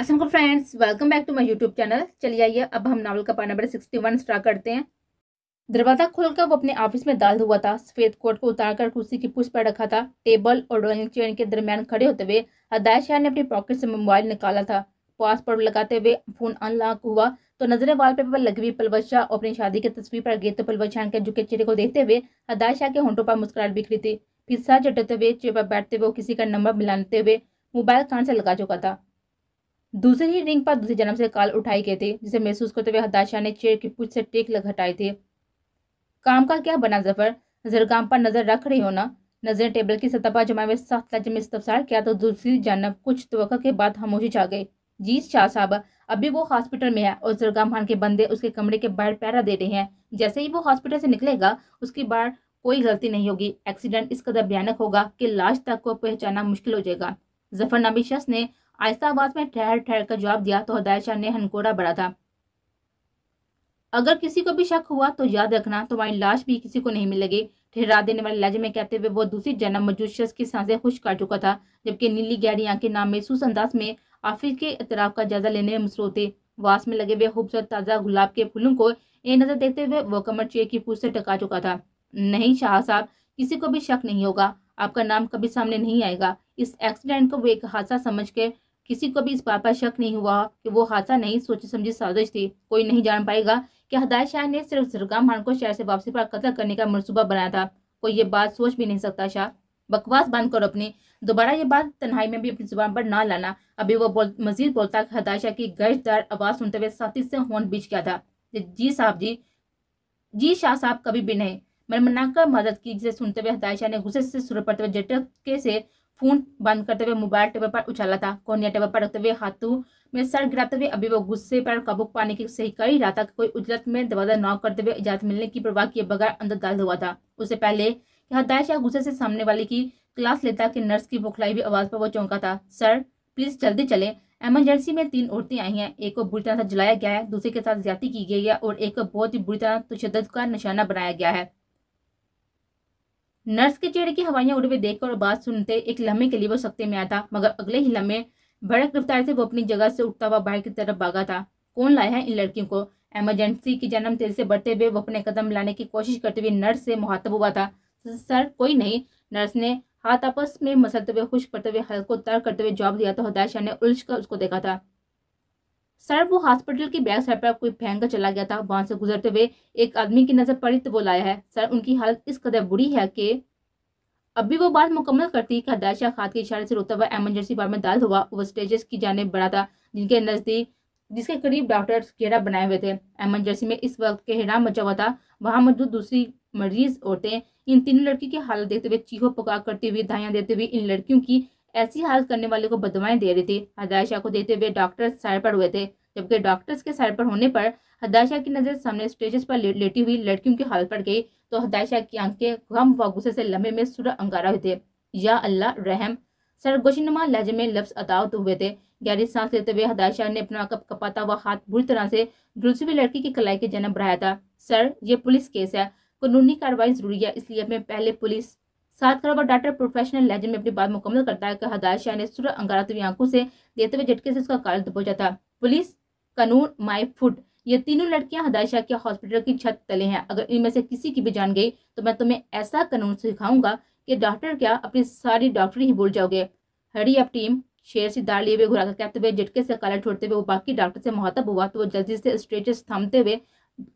असल friends welcome back to my YouTube channel चलिए आइए अब हम नावल का part number sixty one start करते हैं दरवाज़ा खोलकर वो अपने ऑफिस में दाल हुआ था सफ़ेद कोट को उतारकर कुर्सी की पुष्ट पर रखा था टेबल और रोलिंग चेयर के दरमियान खड़े होते हुए हदायत शाह ने अपनी पॉकेट से मोबाइल निकाला था पास पर लगाते हुए फ़ोन अनलॉक हुआ तो नजरें पेपर पर लगी हुई पलवत शाह अपनी शादी की तस्वीर पर गए तो पलवत शाह के झुके चेहरे को देखते हुए हदायत शाह के होंटों पर मुस्कुराहट बिखरी थी फिर साह चटते हुए चेयर पर बैठते हुए किसी का नंबर मिलाते हुए मोबाइल कान से लगा चुका था दूसरे ही रिंग पर दूसरे जन्म से काल उठाए गए थे जिसे महसूस करते हुए हताशा ने चेयर की पूछ से टेक लग हटाए थे काम का क्या बना जफर जरगाम पर नजर रख रही हो ना नजर टेबल की सतह पर जमा हुए सख्त लज्जे में इस्तफसार किया तो दूसरी जानब कुछ तो के बाद खामोशी छा गई जी शाह साहब अभी वो हॉस्पिटल में है और जरगाम खान के बंदे उसके कमरे के बाहर पैरा दे रहे हैं जैसे ही वो हॉस्पिटल से निकलेगा उसकी बार कोई गलती नहीं होगी एक्सीडेंट इस कदर भयानक होगा कि लाश तक को पहचाना मुश्किल हो जाएगा जफरनामी शख्स ने आहिस्ता आवाज में ठहर ठहर कर जवाब दिया तो हदायत शाह ने हनकोड़ा भरा था अगर किसी को भी शक हुआ तो याद रखना तुम्हारी तो लाश भी किसी को नहीं मिलेगी ठहरा देने वाले लहजे में कहते हुए वो दूसरी जन्म मौजूद शख्स की सांसें खुश कर चुका था जबकि नीली गहरी आंखें नाम महसूस अंदाज में आफिस के इतराफ का जायजा लेने में मसरूफ थे वास में लगे हुए खूबसूरत ताज़ा गुलाब के फूलों को ये नज़र देखते हुए वो कमर चेयर की पूछ से टका चुका था नहीं शाह साहब किसी को भी शक नहीं होगा आपका नाम कभी सामने नहीं आएगा इस एक्सीडेंट को वो एक हादसा समझ के किसी को भी इस बात पर शक नहीं हुआ कि वो हादसा नहीं सोची समझी साजिश थी कोई नहीं जान पाएगा कि हदायत शाह ने सिर्फ जुलगाम खान को शहर से वापसी पर कत्ल करने का मनसूबा बनाया था कोई ये बात सोच भी नहीं सकता शाह बकवास बंद करो अपनी दोबारा ये बात तन्हाई में भी अपनी जुबान पर ना लाना अभी वो बोल, मजीद बोलता शाह की गर्जदार आवाज़ सुनते हुए साथी से होन बीच गया था जी साहब जी जी शाह साहब कभी भी नहीं कर मदद की जिसे सुनते हुए शाह ने गुस्से से सुर पड़ते हुए जटके से फोन बंद करते हुए मोबाइल टेबल पर उछाला था कोनिया टेबल पर रखते हुए हाथों में सर गिराते हुए अभी वो गुस्से पर काबू पाने की सही कर ही रहा था कोई उजलत में दरवाजा नॉक करते हुए इजाजत मिलने की परवाह किए बगैर अंदर दर्द हुआ था उससे पहले दाइश या गुस्से से सामने वाले की क्लास लेता कि नर्स की बौखलाई हुई आवाज़ पर वो चौंका था सर प्लीज़ जल्दी चले एमरजेंसी में तीन औरतें आई हैं एक को बुरी तरह से जलाया गया है दूसरे के साथ ज्यादा की गई है और एक को बहुत ही बुरी तरह तशद का निशाना बनाया गया है नर्स के चेहरे की हवाइयां हुए देखकर और बात सुनते एक लम्हे के लिए वो सकते में आया था मगर अगले ही लम्हे भड़क रफ्तार से वो अपनी जगह से उठता हुआ बाहर की तरफ भागा था कौन लाया है इन लड़कियों को एमरजेंसी की जन्म तेजी से बढ़ते हुए वो अपने कदम लाने की कोशिश करते हुए नर्स से मुहातब हुआ था सर कोई नहीं नर्स ने हाथ आपस में मसलते हुए खुश करते हुए हल्को तर करते हुए जवाब दिया तो हताशा ने उलझ कर उसको देखा था सर वो हॉस्पिटल की बैक साइड पर कोई फेंक कर चला गया था वहां से गुजरते हुए एक आदमी की नज़र पड़ी तो बोलाया है सर उनकी हालत इस कदर बुरी है कि अभी वो बात मुकम्मल करती कि हदायशाह खाद के इशारे से रोता हुआ एमरजेंसी वार्ड में दाल हुआ वो स्टेजेस की जाने बढ़ा था जिनके नज़दीक जिसके करीब डॉक्टर घेरा बनाए हुए थे एमरजेंसी में इस वक्त के हेरा मचा हुआ था वहां मौजूद दूसरी मरीज औरतें इन तीनों लड़की की हालत देखते हुए चीहों पका करते हुए धाइयाँ देते हुए इन लड़कियों की ऐसी हालत करने वाले को बदवाएं दे रही थी हदायशा को देते हुए डॉक्टर साइड पर हुए थे जबकि डॉक्टर्स के साइड पर होने पर हदायशा की नज़र सामने स्टेजेस पर ले, लेटी हुई लड़कियों की हालत पड़ गई तो हदायशा की आंखें गम व गुस्से से लम्बे में सुर अंगारा हुए थे या अल्लाह रहम सरगोशीनुमा लहजे में लफ्स अदावत हुए थे गहरी सांस लेते हुए हदायशा ने अपना कप कपाता हुआ हाथ बुरी तरह से दूसरी हुई लड़की की कलाई के जन्म बढ़ाया था सर ये पुलिस केस है कानूनी कार्रवाई जरूरी है इसलिए मैं पहले पुलिस सात खराब और डॉक्टर प्रोफेशनल लेजेंड में अपनी बात मुकम्मल करता है कि हदायत शाह ने सुर अंगारा हुई आंखों से देते हुए झटके से उसका काल दबोचा था पुलिस कानून माई फुट ये तीनों लड़कियां हदायत के हॉस्पिटल की छत तले हैं अगर इनमें से किसी की भी जान गई तो मैं तुम्हें ऐसा कानून सिखाऊंगा कि डॉक्टर क्या अपनी सारी डॉक्टरी ही भूल जाओगे हड़ी अब टीम शेर से दाड़ लिए हुए घुरा कहते हुए झटके से काला छोड़ते हुए वो बाकी डॉक्टर से मुहातब हुआ तो वो जल्दी से स्ट्रेचेस थामते हुए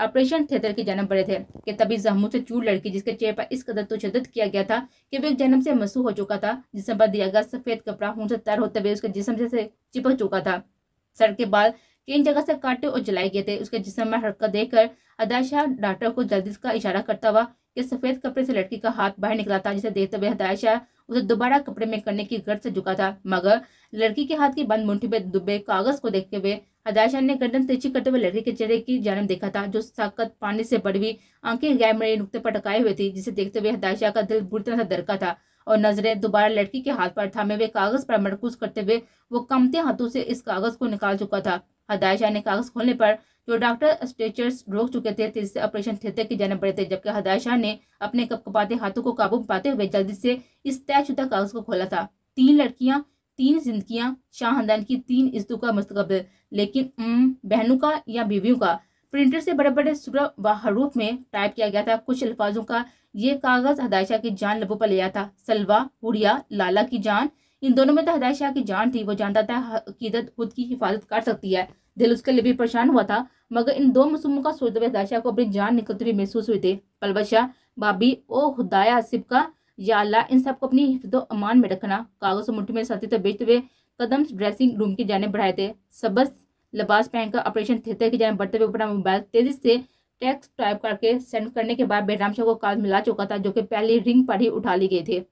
ऑपरेशन थिएटर के जन्म पड़े थे कि तभी जहमू से चूर लड़की जिसके चेहरे पर इस कदर तो किया गया था कि वह जन्म से मसू हो चुका था जिसम पर दिया गया सफ़ेद कपड़ा खून से तर होते हुए उसके जिसम से चिपक चुका था सर के बाल तीन जगह से काटे और जलाए गए थे उसके जिसम में हरकत देखकर अदाशाह डॉक्टर को जल्दी का इशारा करता हुआ कि सफेद कपड़े से लड़की का हाथ बाहर निकला था जिसे देखते हुए हदायशा उसे दोबारा कपड़े में करने की गर्द से झुका था मगर लड़की के हाथ की बंद मुंठी पे दुबे कागज को देखते हुए हदायशा ने गर्दन तेजी करते हुए लड़की के चेहरे की जानब देखा था जो साकत पानी से बढ़ी हुई आंखें गैर मेरे नुकते पर टकाए हुए थी जिसे देखते हुए हदायशा का दिल बुरी तरह से धड़का था और नजरें दोबारा लड़की के हाथ पर थामे हुए कागज पर मरकूज करते हुए वो कमते हाथों से इस कागज को निकाल चुका था हदायशा ने कागज खोलने पर जो तो डॉक्टर स्ट्रेचर्स रोक चुके थे जिससे तो ऑपरेशन थिएटर के जाने पड़े थे जबकि हदाय शाह ने अपने कपकपाते हाथों को काबू में पाते हुए जल्दी से इस तयशुदा कागज को खोला था तीन लड़कियां तीन जिंदगियां शाह खानदान की तीन इज्जतों का मुस्तकबिल लेकिन बहनों का या बीवियों का प्रिंटर से बड़े बड़े सुर व हरूफ में टाइप किया गया था कुछ अल्फाजों का ये कागज़ हदायशा की जान लबों पर लिया था सलवा हुड़िया लाला की जान इन दोनों में तो हदाय शाह की जान थी वो जानता था हकीदत खुद की हिफाजत कर सकती है दिल उसके लिए भी परेशान हुआ था मगर इन दो मसूमों का सोचते हुए हदायशाह को अपनी जान निकलते हुए महसूस हुए थे शाह बाबी ओ हदाया का या अल्लाह इन सबको अपनी हिफत अमान में रखना कागज़ और मुठ्ठी में साथी तो बेचते हुए कदम ड्रेसिंग रूम की जाने बढ़ाए थे सबस लिबास पहनकर ऑपरेशन थिएटर की जाने बढ़ते हुए अपना मोबाइल तेजी से टेक्स्ट टाइप करके सेंड करने के बाद बेहराम शाह को कॉल मिला चुका था जो कि पहली रिंग पर ही उठा ली गई थी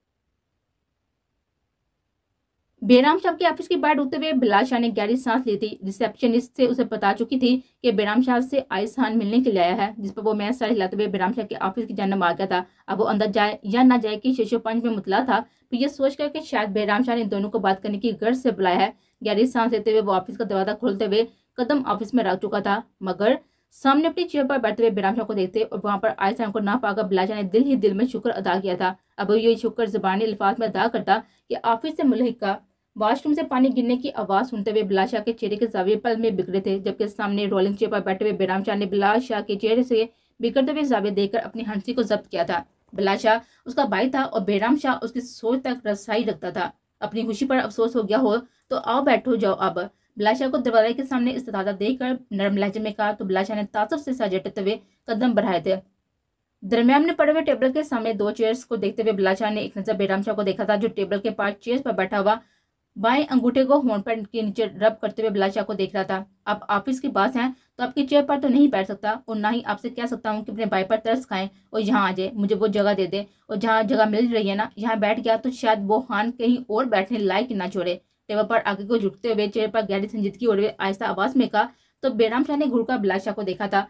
बेराम शाह के ऑफिस के बाहर उठते हुए बिलाल शाह ने गहरी सांस ली थी रिसेप्शनिस्ट से उसे बता चुकी थी कि बेराम शाह से आइस खान मिलने के लिए आया है जिस पर वो मैं सारे हिलाते हुए बेराम शाह के ऑफिस की जानब आ गया था अब वो अंदर जाए या ना जाए कि शेषो पंच में मुतला था तो ये सोच कर कि शायद बेराम शाह ने दोनों को बात करने की गर्ज से बुलाया है गहरी सांस लेते हुए वो ऑफिस का दरवाजा खोलते हुए कदम ऑफिस में रख चुका था मगर सामने अपनी चेयर पर बैठते हुए बेराम शाह को देखते और वहां पर आयस को ना पाकर शाह ने दिल ही दिल में शुक्र अदा किया था अब ये शुक्र जबानी अल्फाज में अदा करता कि ऑफिस से मुलहिक का वॉशरूम से पानी गिरने की आवाज़ सुनते हुए बिलास शाह के चेहरे के जावे पल में बिगड़े थे जबकि सामने रोलिंग चेयर पर बैठे हुए बेराम शाह ने बिलास शाह के चेहरे से बिगड़ते हुए जावे देकर अपनी हंसी को जब्त किया था बिलास शाह उसका भाई था और बेराम शाह उसकी सोच तक रसाई रखता था अपनी खुशी पर अफसोस हो गया हो तो आओ बैठो जाओ अब बिलाशाह को दरवाजे के सामने इस्तादा देखकर नरम लहजे में कहा तो बिलाशाह ने तासब से सजटते हुए कदम बढ़ाए थे दरम्यान में पड़े हुए टेबल के सामने दो चेयर्स को देखते हुए बिलाशाह ने एक नजर बेराम शाह को देखा था जो टेबल के पास चेयर्स पर बैठा हुआ बाएं अंगूठे को होन पैंट के नीचे रब करते हुए बिलाल को देख रहा था आप ऑफिस के पास हैं तो आपके चेयर पर तो नहीं बैठ सकता और ना ही आपसे कह सकता हूँ कि अपने भाई पर तरस खाएं और यहाँ आ जाए मुझे वो जगह दे दे और जहाँ जगह मिल रही है ना यहाँ बैठ गया तो शायद वो हान कहीं और बैठने लायक ना छोड़े टेबल पर आगे को झुकते हुए चेयर पर गहरी संजीदगी उड़े आहिस्ता आवाज में कहा तो बेराम शाह ने घुड़का बिलाशाह को देखा था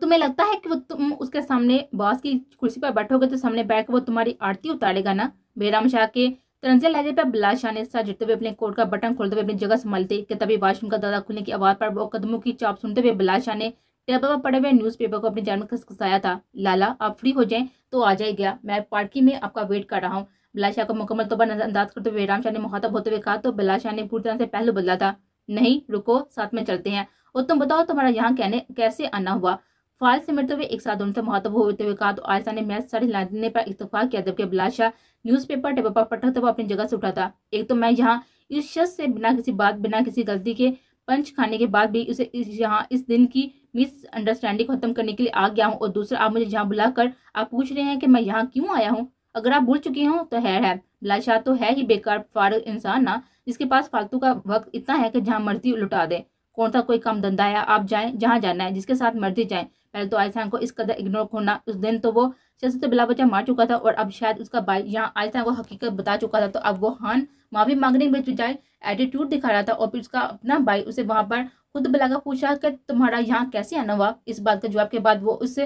तुम्हें लगता है कि वो तुम उसके सामने बॉस की कुर्सी पर बैठोगे तो सामने बैठ वो तुम्हारी आरती उतारेगा ना बेराम शाह के तरंजिया लहजे पर बिलास आने से साजिते हुए अपने कोट का बटन खोलते हुए अपनी जगह संभालते कि तभी वाशरूम का दादा खुलने की आवाज़ पर वो कदमों की चाप सुनते हुए बिलास आने टेबल पर पड़े हुए न्यूज़पेपर को अपनी जान में खसखसाया था लाला आप फ्री हो जाए तो आ जाएगा मैं पार्टी में आपका वेट कर रहा हूँ बिलाशाह को मुकम्मल तौर पर नजरअंदाज करते हुए राम शाह ने मुखातब होते हुए कहा तो बिलाशाह ने पूरी तरह से पहलू बदला था नहीं रुको साथ में चलते हैं और तुम बताओ तुम्हारा यहाँ कहने कैसे आना हुआ फाल से मिलते हुए एक साथ दोनों से मुखातब होते हुए कहा तो आयसा ने मैच सर हिलाने पर इतफाक किया जबकि बिलाशाह न्यूज़पेपर डब्बा पटक तब अपनी जगह से उठा था एक तो मैं यहाँ इस शख्स से बिना किसी बात बिना किसी गलती के पंच खाने के बाद भी उसे इस यहाँ इस दिन की मिसअंडरस्टैंडिंग खत्म करने के लिए आ गया हूँ और दूसरा आप मुझे यहाँ बुलाकर आप पूछ रहे हैं कि मैं यहाँ क्यों आया हूँ अगर आप भूल चुके हों तो है है लाशाह तो है ही बेकार फारग इंसान ना जिसके पास फालतू का वक्त इतना है कि जहाँ मर्जी लुटा दे कौन सा कोई काम धंधा है आप जाए जहाँ जाना है जिसके साथ मर्जी जाए पहले तो आयसान को इस कदर इग्नोर होना उस दिन तो वो सियासत बिला बचा मार चुका था और अब शायद उसका भाई यहाँ आयसान को हकीकत बता चुका था तो अब वो हान माफी मांगने में जाए एटीट्यूड दिखा रहा था और फिर उसका अपना भाई उसे वहाँ पर खुद बुला कर पूछा कि तुम्हारा यहाँ कैसे आना हुआ इस बात के जवाब के बाद वो उस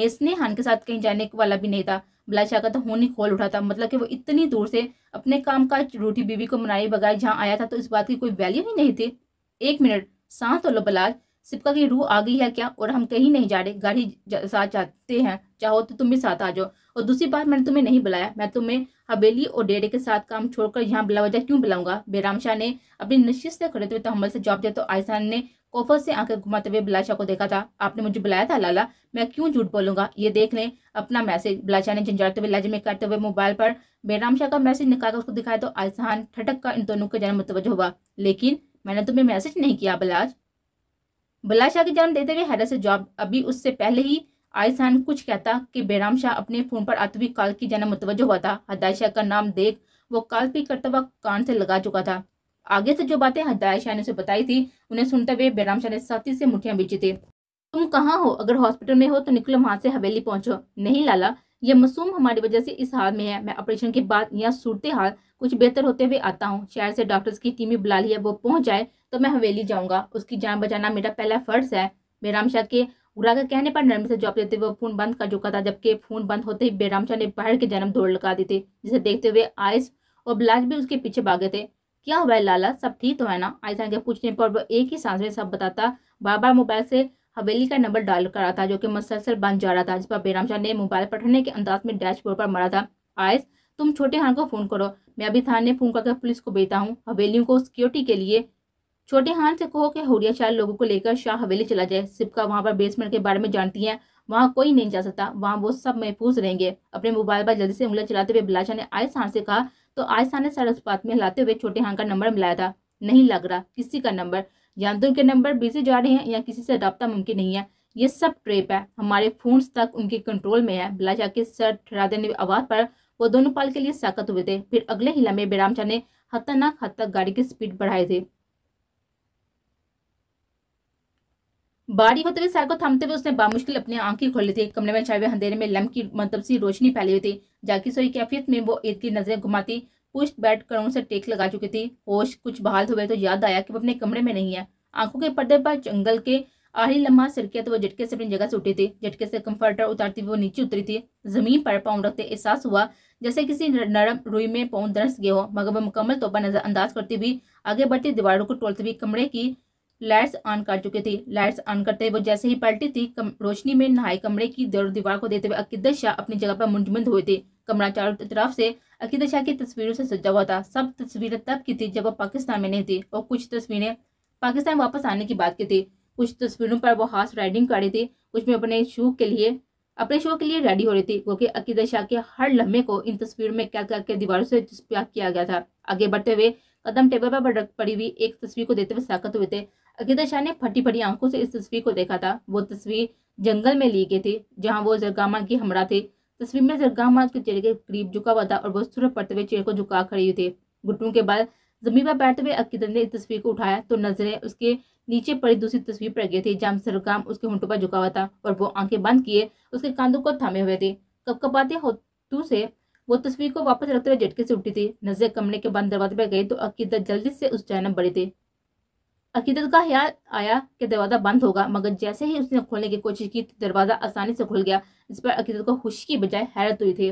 मेसने हान के साथ कहीं जाने वाला भी नहीं था बुला शाह का तो होनी खोल उठा था मतलब कि वो इतनी दूर से अपने काम का रूठी बीवी को मनाई बगाए जहाँ आया था तो इस बात की कोई वैल्यू ही नहीं थी एक मिनट सांस और लबलाज सिपका की रूह आ गई है क्या और हम कहीं नहीं जा रहे गाड़ी साथ जाते हैं चाहो तो तुम भी साथ आ जाओ और दूसरी बात मैंने तुम्हें नहीं बुलाया मैं तुम्हें हवेली और डेरे के साथ काम छोड़कर यहाँ बिलावजह क्यों बुलाऊंगा बेराम शाह ने अपनी निश्चित से खड़े हुए तहमल तो से जवाब दिया तो आयसान ने कोफर से आंखें घुमाते हुए बिलाशा को देखा था आपने मुझे बुलाया था लाला मैं क्यों झूठ बोलूंगा ये देख लें अपना मैसेज बिलाशा ने झंझाड़ते हुए लहजे करते हुए मोबाइल पर बेराम शाह का मैसेज निकालकर उसको दिखाया तो आयसान ठटक का इन दोनों का जन्म मुतवज हुआ लेकिन मैंने तुम्हें मैसेज नहीं किया बलाज बला शाह की जान देते हुए हैरत से जवाब अभी उससे पहले ही आयसान कुछ कहता कि बेराम शाह अपने फोन पर आती हुई की जन्म मुतवजह हुआ था हदाय शाह का नाम देख वो काल पी करता हुआ कान से लगा चुका था आगे से जो बातें हदाय शाह ने उसे बताई थी उन्हें सुनते हुए बेराम शाह ने साथी से मुठिया बेची थी तुम कहाँ हो अगर हॉस्पिटल में हो तो निकलो वहां से हवेली पहुंचो नहीं लाला यह मासूम हमारी वजह से इस हाल में है मैं ऑपरेशन के बाद यह सूरत हाल कुछ बेहतर होते हुए आता हूँ शहर से डॉक्टर्स की भी बुला ली है वो पहुँच जाए तो मैं हवेली जाऊँगा उसकी जान बचाना मेरा पहला फ़र्ज़ है बेराम शाह के उरा के कहने पर नरमी से जॉब देते हुए फोन बंद कर चुका था जबकि फोन बंद होते ही बेराम शाह ने बाहर के जन्म दौड़ लगा दी थी जिसे देखते हुए आयस और बिलास भी उसके पीछे भागे थे क्या हुआ है लाला सब ठीक तो है ना आयसा के पूछने पर वो एक ही सांस में सब बताता बार बार मोबाइल से हवेली का नंबर डायल कर रहा था जो कि मुसलसल बंद जा रहा था जिस पर बेराम शाह ने मोबाइल पढ़ने के अंदाज में डैशबोर्ड पर मारा था आयस तुम छोटे हान को फ़ोन करो मैं अभी थाने ने फ़ोन करके पुलिस को भेजता हूँ हवेलियों को सिक्योरिटी के लिए छोटे हान से कहो कि हुरिया चार लोगों को लेकर शाह हवेली चला जाए सिपका वहाँ पर बेसमेंट के बारे में जानती है वहाँ कोई नहीं जा सकता वहाँ वो सब महफूज रहेंगे अपने मोबाइल पर जल्दी से उंगलियाँ चलाते हुए बिलाशा ने आयस खान से कहा तो आयस खान ने सरस्पात में हिलाते हुए छोटे हान का नंबर मिलाया था नहीं लग रहा किसी का नंबर या तो उनके नंबर बिजी जा रहे हैं या किसी से रबता मुमकिन नहीं है ये सब ट्रेप है हमारे फोन तक उनके कंट्रोल में है बिलाशा के सर ठहरा देने आवाज़ पर वो दोनों पाल के लिए साकत हुए थे फिर अगले हिला में बेरामचा ने खतरनाक हद तक गाड़ी की स्पीड बढ़ाए थे बारी होते हुए सर को थामते हुए उसने बामुश्किल अपनी आंखें खोली थी कमरे में छाए हुए अंधेरे में लम की मतलब सी रोशनी फैली हुई थी जाकि सोई कैफियत में वो ईद की नजरें घुमाती पुष्ट बैठ कर उनसे टेक लगा चुकी थी होश कुछ बहाल हुए तो याद आया कि वो अपने कमरे में नहीं है आंखों के पर्दे पर जंगल के आखिरी लम्हा सिरकिया तो वो झटके से अपनी जगह से उठी थी झटके से कम्फर्टर उतारती वो नीचे उतरी थी जमीन पर पाउंड रखते एहसास हुआ जैसे किसी नरम रुई में पौन दरस गए हो मगर वह मुकम्मल तौर पर नजरअंदाज करती हुई आगे बढ़ती दीवारों को टोलती हुई कमरे की लाइट्स ऑन कर चुकी थी लाइट्स ऑन करते हुए जैसे ही पलटी थी रोशनी में नहाए कमरे की दीवार को देते हुए अकीदत शाह अपनी जगह पर मुंजमंद हुए थे कमरा चारों तरफ से अकीदत शाह की तस्वीरों से सजा हुआ था सब तस्वीरें तब की थी जब वह पाकिस्तान में नहीं थी और कुछ तस्वीरें पाकिस्तान वापस आने की बात की थी कुछ तस्वीरों पर वो हाथ राइडिंग कर रही थी कुछ में अपने शूक के लिए अपने शो के लिए रेडी हो रही थी क्योंकि अकीदत शाह के हर लम्हे को इन तस्वीर में क्या करके दीवारों से चिपका किया गया था आगे बढ़ते हुए कदम टेबल पर पड़ी हुई एक तस्वीर को देते हुए साकत हुए थे अकीदत शाह ने फटी फटी आंखों से इस तस्वीर को देखा था वो तस्वीर जंगल में ली गई थी जहाँ वो जरगामा की हमरा थे तस्वीर में जरगामा के चेहरे के करीब झुका हुआ था और वो सूरज पड़ते हुए चेहरे को झुका खड़ी हुई थी घुटनों के बाद जमीन पर बैठते हुए अकीदत ने इस तस्वीर को उठाया तो नजरें उसके नीचे पड़ी दूसरी तस्वीर पर गए थे जहां सरगाम उसके होंठों पर झुका हुआ था और वो आंखें बंद किए उसके कांधों को थामे हुए थे कपकपाते होतू से वो तस्वीर को वापस रखते हुए झटके से उठी थी नजर कमरे के बंद दरवाजे पर गई तो अकीदत जल्दी से उस जानब बड़े थी अकीदत का ख्याल आया कि दरवाज़ा बंद होगा मगर जैसे ही उसने खोलने की कोशिश की तो दरवाज़ा आसानी से खुल गया जिस पर अकीदत को खुशी की बजाय हैरत हुई थी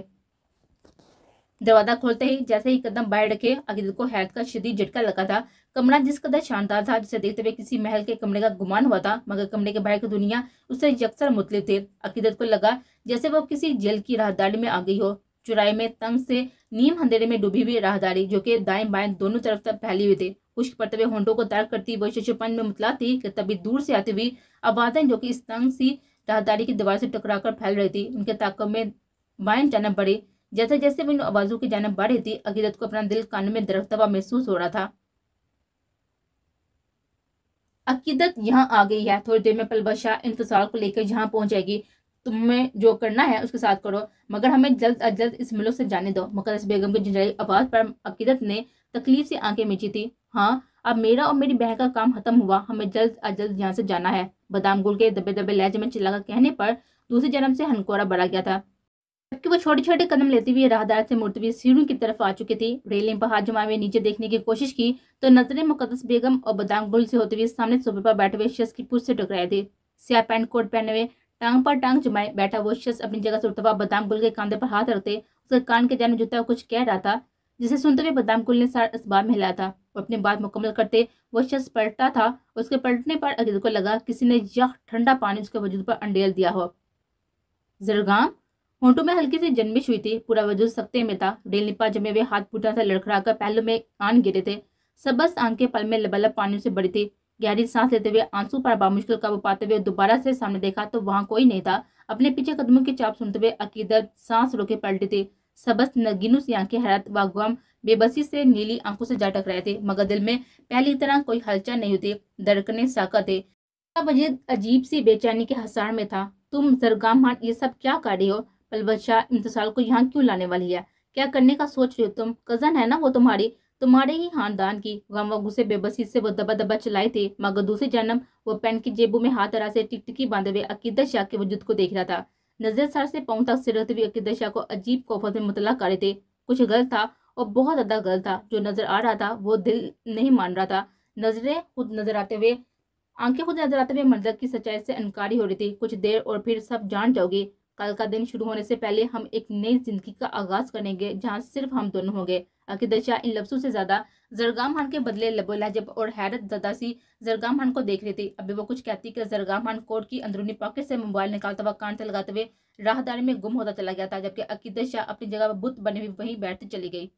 दरवाजा खोलते ही जैसे ही कदम बाहर रखे अकीदत को हैद का शरीर झटका लगा था कमरा जिस कदर शानदार था जिसे देखते हुए किसी महल के कमरे का गुमान हुआ था मगर कमरे के बाहर की दुनिया उससे यकसर मुतलिफ थे अकीदत को लगा जैसे वो किसी जेल की राहदारी में आ गई हो चुराई में तंग से नीम अंधेरे में डूबी हुई राहदारी जो कि दाएं बाएं दोनों तरफ तक फैली हुई थी खुश पड़ते हुए होंडो को तार करती वो शिशुपन में मुतला थी कि तभी दूर से आती हुई आबादें जो कि इस तंग सी राहदारी की दीवार से टकरा फैल रही थी उनके ताकों में बाएं जाना पड़ी जैसे जैसे वो इन आवाज़ों की जानब बढ़ रही थी अकीदत को अपना दिल कानों में दरकता महसूस हो रहा था अकीदत यहाँ आ गई है थोड़ी देर में पलबशा इंतजार को लेकर यहाँ पहुंच जाएगी तुम्हें जो करना है उसके साथ करो मगर हमें जल्द अज जल्द इस मुल्क से जाने दो मकरस बेगम की जंजाली आवाज़ पर अकीदत ने तकलीफ से आंखें मिची थी हाँ अब मेरा और मेरी बहन का काम खत्म हुआ हमें जल्द अज जल्द यहाँ से जाना है बादाम गुड़ के दबे दबे लहजे में चिल्ला कहने पर दूसरी जन्म से हनकोरा बढ़ा गया था जबकि वो छोटे छोटे कदम लेते हुए राहदार से हुई सीढ़ियों की तरफ आ चुकी थी रेलिंग पर हाथ जमाए नीचे देखने की कोशिश की तो नजरे मुकदस बेगम और गुल से होते हुए सामने सोफे पर बैठे हुए शख्स की पूछ से टकराए थे सिया पैंट कोट पहने हुए टांग पर टांग जमाए बैठा वो शख्स अपनी जगह से उठता हुआ गुल के कांधे पर हाथ रखते उसके कान के में जूता कुछ कह रहा था जिसे सुनते हुए बदाम गुल ने सारा में हिलाया था और अपनी बात मुकम्मल करते वो शख्स पलटा था उसके पलटने पर अगर को लगा किसी ने यह ठंडा पानी उसके वजूद पर अंडेल दिया हो जरगाम होंठों में हल्की सी जन्मिश हुई थी पूरा वजूद सख्ते में था निपा जमे हुए हाथ पुटा से लड़खड़ा कर पहलू में आन गिरे थे सबस आंख के पल में लबलब पानी से बड़ी थी गहरी सांस लेते हुए आंसू पर बामुश्किल काबू पाते हुए दोबारा से सामने देखा तो वहां कोई नहीं था अपने पीछे कदमों की चाप सुनते हुए अकीदत सांस रोके पलटी थी सबस नगिनू सी आंखें हैरत व बेबसी से नीली आंखों से जा रहे थे मगर दिल में पहली तरह कोई हलचल नहीं होती धड़कने साका थे वजीद अजीब सी बेचैनी के हसार में था तुम सरगाम ये सब क्या कर रही हो अलबशा इंतसाल को यहाँ क्यों लाने वाली है क्या करने का सोच रहे हो तुम कज़न है ना वो तुम्हारी तुम्हारे ही खानदान की गम व गुस्से बेबसी से वो दबा दबा चलाए थे मगर दूसरी जन्म वो पेन की जेबों में हाथ हरा से टिकटिकी बांधे हुए अकीदत शाह के वजूद को देख रहा था नजर सर से पाँव तक सिरत हुए अकीदत शाह को अजीब कोफत में मुतला कर रहे थे कुछ गलत था और बहुत ज़्यादा गलत था जो नज़र आ रहा था वो दिल नहीं मान रहा था नज़रें खुद नज़र आते हुए आंखें खुद नजर आते हुए मंजर की सच्चाई से इनकारी हो रही थी कुछ देर और फिर सब जान जाओगे कल का दिन शुरू होने से पहले हम एक नई जिंदगी का आगाज करेंगे जहाँ सिर्फ हम दोनों होंगे अकीदत शाह इन लफ्सों से ज्यादा जरगाम खान के बदले लहजब और हैरत जदा सी जरगाम खान को देख रही थी अभी वो कुछ कहती कि जरगाम खान कोर्ट की अंदरूनी पॉकेट से मोबाइल निकालता हुआ कान से लगाते हुए राहदारी में गुम होता चला गया था जबकि अकीदत शाह अपनी जगह पर बुत बने हुए वहीं बैठती चली गई